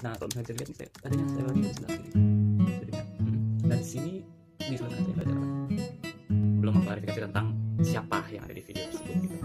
nah kalau misalnya dilihat saya adanya di sebelah kiri jadi dan di sini bisa nanti saya belajar belum mengklarifikasi tentang siapa yang ada di video tersebut gitu.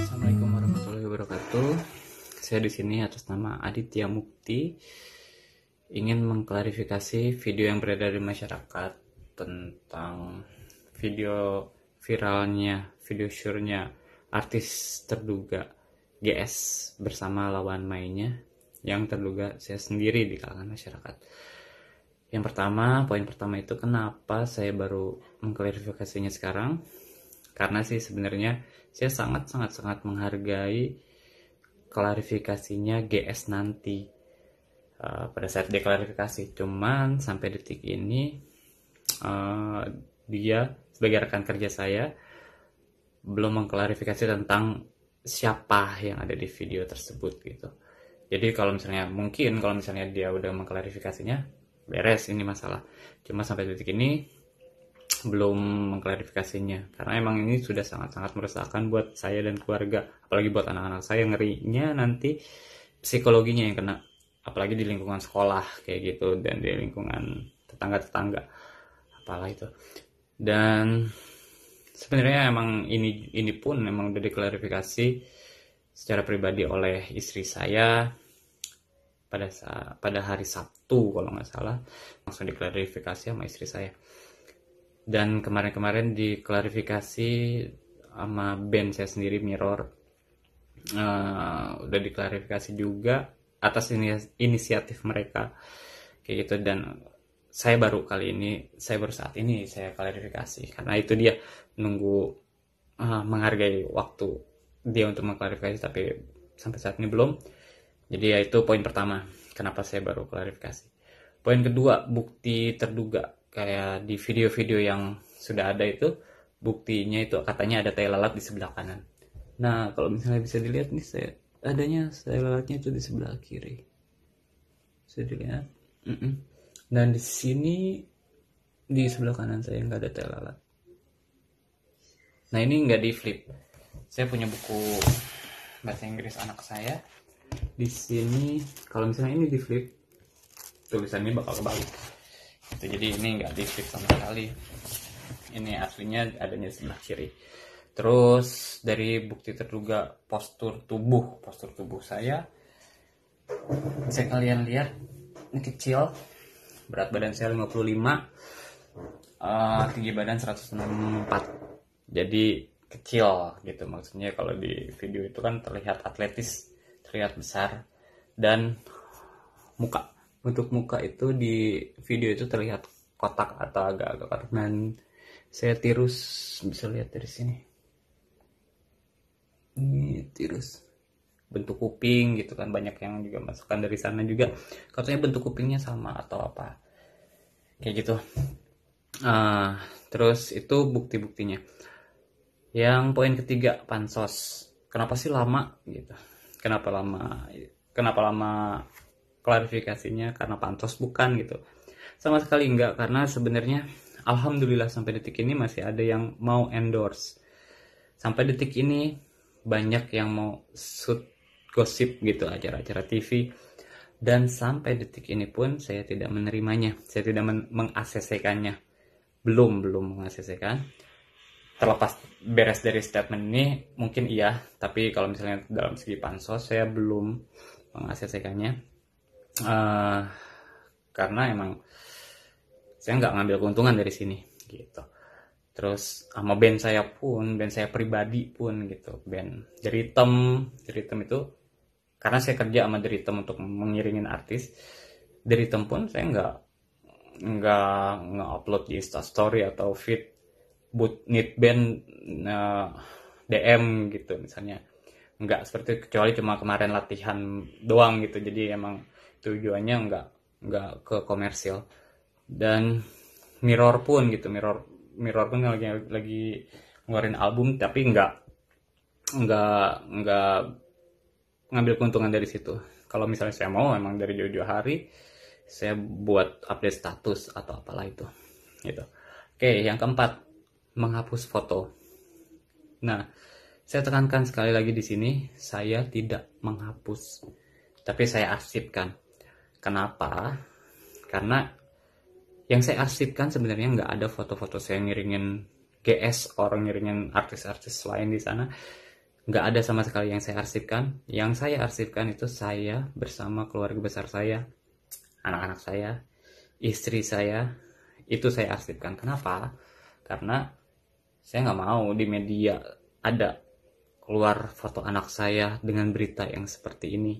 Assalamualaikum warahmatullahi wabarakatuh saya di sini atas nama Aditya Mukti ingin mengklarifikasi video yang beredar di masyarakat tentang video viralnya, video syurnya artis terduga GS bersama lawan mainnya yang terduga saya sendiri di kalangan masyarakat. Yang pertama, poin pertama itu kenapa saya baru mengklarifikasinya sekarang? Karena sih sebenarnya saya sangat sangat sangat menghargai klarifikasinya GS nanti uh, pada saat deklarifikasi. Cuman sampai detik ini uh, dia sebagai rekan kerja saya belum mengklarifikasi tentang siapa yang ada di video tersebut gitu jadi kalau misalnya mungkin kalau misalnya dia udah mengklarifikasinya beres ini masalah cuma sampai detik ini belum mengklarifikasinya karena emang ini sudah sangat-sangat meresahkan buat saya dan keluarga apalagi buat anak-anak saya ngerinya nanti psikologinya yang kena apalagi di lingkungan sekolah kayak gitu dan di lingkungan tetangga-tetangga apalah itu dan sebenarnya emang ini ini pun emang udah diklarifikasi secara pribadi oleh istri saya pada saat, pada hari Sabtu kalau nggak salah langsung diklarifikasi sama istri saya dan kemarin-kemarin diklarifikasi sama band saya sendiri Mirror uh, udah diklarifikasi juga atas inisiatif mereka kayak gitu dan saya baru kali ini saya baru saat ini saya klarifikasi karena itu dia nunggu uh, menghargai waktu dia untuk mengklarifikasi tapi sampai saat ini belum. Jadi ya itu poin pertama, kenapa saya baru klarifikasi. Poin kedua, bukti terduga. Kayak di video-video yang sudah ada itu, buktinya itu katanya ada tai lalat di sebelah kanan. Nah, kalau misalnya bisa dilihat nih saya adanya tai lalatnya itu di sebelah kiri. Bisa dilihat. Mm -mm. Dan di sini di sebelah kanan saya nggak ada tai lalat. Nah, ini nggak di flip saya punya buku bahasa Inggris anak saya di sini kalau misalnya ini di flip tulisannya bakal kebalik itu jadi ini nggak di flip sama sekali ini aslinya adanya sebelah kiri terus dari bukti terduga postur tubuh postur tubuh saya bisa kalian lihat ini kecil berat badan saya 55 uh, eh, tinggi badan 164 jadi kecil gitu maksudnya kalau di video itu kan terlihat atletis terlihat besar dan muka untuk muka itu di video itu terlihat kotak atau agak-agak karena dan saya tirus bisa lihat dari sini ini tirus bentuk kuping gitu kan banyak yang juga masukkan dari sana juga katanya bentuk kupingnya sama atau apa kayak gitu uh, terus itu bukti-buktinya yang poin ketiga, pansos. Kenapa sih lama gitu? Kenapa lama? Kenapa lama klarifikasinya? Karena pansos bukan gitu. Sama sekali enggak karena sebenarnya alhamdulillah sampai detik ini masih ada yang mau endorse. Sampai detik ini banyak yang mau shoot gosip gitu acara-acara TV dan sampai detik ini pun saya tidak menerimanya. Saya tidak men meng Belum, belum mengasesekan terlepas beres dari statement ini mungkin iya tapi kalau misalnya dalam segi pansos saya belum mengasesikannya uh, eh, karena emang saya nggak ngambil keuntungan dari sini gitu terus sama band saya pun band saya pribadi pun gitu band dari tem dari tem itu karena saya kerja sama dari tem untuk mengiringin artis dari tem pun saya nggak nggak nge upload di Instastory atau feed boot need band uh, eh, DM gitu misalnya nggak seperti kecuali cuma kemarin latihan doang gitu jadi emang tujuannya nggak nggak ke komersil dan mirror pun gitu mirror mirror pun lagi lagi ngeluarin album tapi nggak nggak nggak ngambil keuntungan dari situ kalau misalnya saya mau emang dari jauh-jauh hari saya buat update status atau apalah itu gitu oke yang keempat menghapus foto. Nah, saya tekankan sekali lagi di sini, saya tidak menghapus, tapi saya arsipkan. Kenapa? Karena yang saya arsipkan sebenarnya nggak ada foto-foto saya ngiringin GS orang ngiringin artis-artis lain di sana. Nggak ada sama sekali yang saya arsipkan. Yang saya arsipkan itu saya bersama keluarga besar saya, anak-anak saya, istri saya, itu saya arsipkan. Kenapa? Karena saya nggak mau di media ada keluar foto anak saya dengan berita yang seperti ini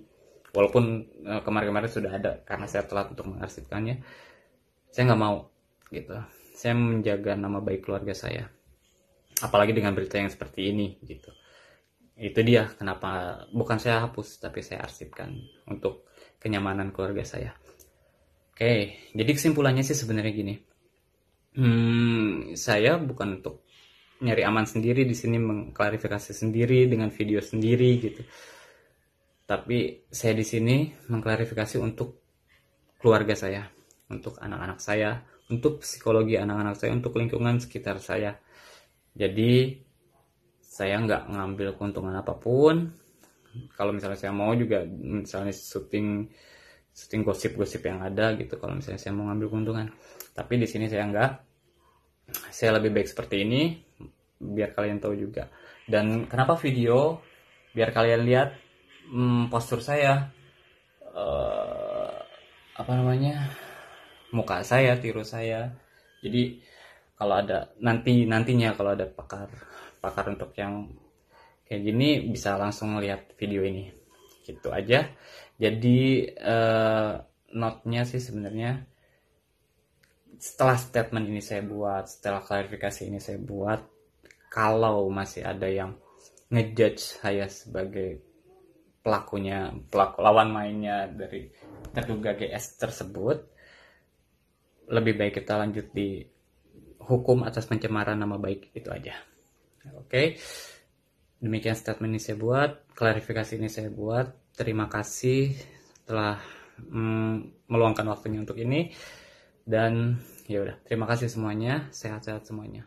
walaupun eh, kemarin-kemarin sudah ada karena saya telat untuk mengarsipkannya saya nggak mau gitu saya menjaga nama baik keluarga saya apalagi dengan berita yang seperti ini gitu itu dia kenapa bukan saya hapus tapi saya arsipkan untuk kenyamanan keluarga saya oke jadi kesimpulannya sih sebenarnya gini hmm, saya bukan untuk nyari aman sendiri di sini mengklarifikasi sendiri dengan video sendiri gitu tapi saya di sini mengklarifikasi untuk keluarga saya untuk anak-anak saya untuk psikologi anak-anak saya untuk lingkungan sekitar saya jadi saya nggak ngambil keuntungan apapun kalau misalnya saya mau juga misalnya syuting syuting gosip-gosip yang ada gitu kalau misalnya saya mau ngambil keuntungan tapi di sini saya nggak saya lebih baik seperti ini biar kalian tahu juga dan kenapa video biar kalian lihat hmm, postur saya uh, apa namanya muka saya tiru saya jadi kalau ada nanti nantinya kalau ada pakar pakar untuk yang kayak gini bisa langsung lihat video ini gitu aja jadi uh, eh, notnya sih sebenarnya setelah statement ini saya buat setelah klarifikasi ini saya buat kalau masih ada yang ngejudge saya sebagai pelakunya pelaku lawan mainnya dari terduga GS tersebut lebih baik kita lanjut di hukum atas pencemaran nama baik itu aja oke okay? demikian statement ini saya buat klarifikasi ini saya buat terima kasih telah mm, meluangkan waktunya untuk ini dan ya udah terima kasih semuanya sehat-sehat semuanya